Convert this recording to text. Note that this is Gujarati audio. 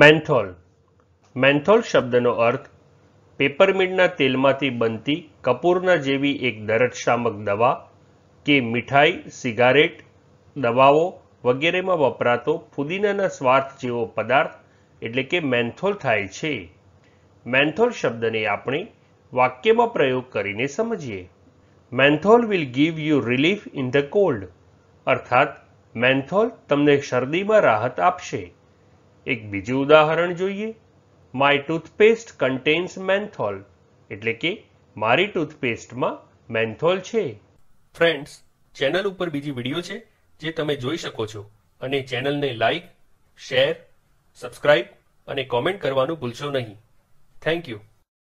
મેન્થોલ મેન્થોલ શબ્દનો અર્થ પેપરમિન્ટના તેલમાંથી બનતી કપૂરના જેવી એક દરટશામક દવા કે મીઠાઈ સિગારેટ દવાઓ વગેરેમાં વપરાતો ફુદીનાના સ્વાર્થ જેવો પદાર્થ એટલે કે મેન્થોલ થાય છે મેન્થોલ શબ્દને આપણે વાક્યમાં પ્રયોગ કરીને સમજીએ menthol will give you relief in the cold અર્થાત મેન્થોલ તમને શરદીમાં રાહત આપશે એક બીજું ઉદાહરણ જોઈએ માય ટૂથપેસ્ટ કન્ટેન્સ મેન્થોલ એટલે કે મારી ટૂથપેસ્ટમાં મેન્થોલ છે ફ્રેન્ડ્સ ચેનલ ઉપર બીજી વિડીયો છે જે તમે જોઈ શકો છો અને ચેનલને લાઈક શેર સબસ્ક્રાઈબ અને કોમેન્ટ કરવાનું ભૂલશો નહીં થેન્ક યુ